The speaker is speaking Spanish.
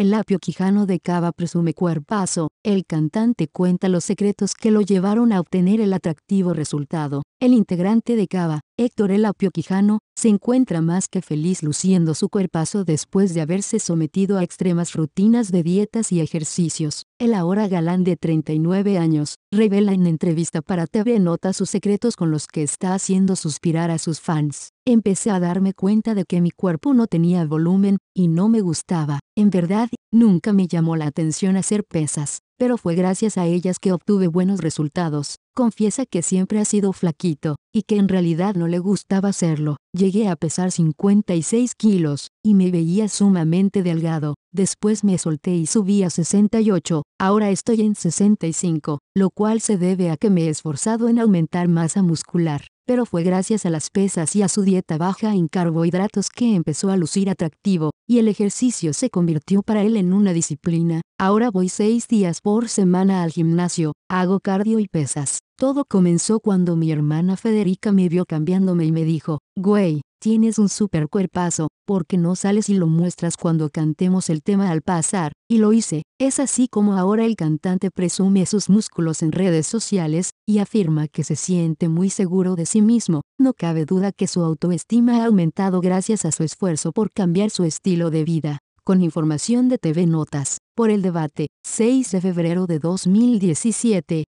El apio quijano de Cava presume cuerpazo, el cantante cuenta los secretos que lo llevaron a obtener el atractivo resultado. El integrante de Cava, Héctor El Apio Quijano, se encuentra más que feliz luciendo su cuerpazo después de haberse sometido a extremas rutinas de dietas y ejercicios el ahora galán de 39 años, revela en entrevista para TV Nota sus secretos con los que está haciendo suspirar a sus fans. Empecé a darme cuenta de que mi cuerpo no tenía volumen, y no me gustaba. En verdad, nunca me llamó la atención hacer pesas pero fue gracias a ellas que obtuve buenos resultados. Confiesa que siempre ha sido flaquito, y que en realidad no le gustaba hacerlo. Llegué a pesar 56 kilos, y me veía sumamente delgado. Después me solté y subí a 68, ahora estoy en 65, lo cual se debe a que me he esforzado en aumentar masa muscular pero fue gracias a las pesas y a su dieta baja en carbohidratos que empezó a lucir atractivo y el ejercicio se convirtió para él en una disciplina. Ahora voy seis días por semana al gimnasio, hago cardio y pesas. Todo comenzó cuando mi hermana Federica me vio cambiándome y me dijo, güey, Tienes un super cuerpazo, porque no sales y lo muestras cuando cantemos el tema al pasar, y lo hice, es así como ahora el cantante presume sus músculos en redes sociales, y afirma que se siente muy seguro de sí mismo, no cabe duda que su autoestima ha aumentado gracias a su esfuerzo por cambiar su estilo de vida con información de TV Notas, por el debate, 6 de febrero de 2017,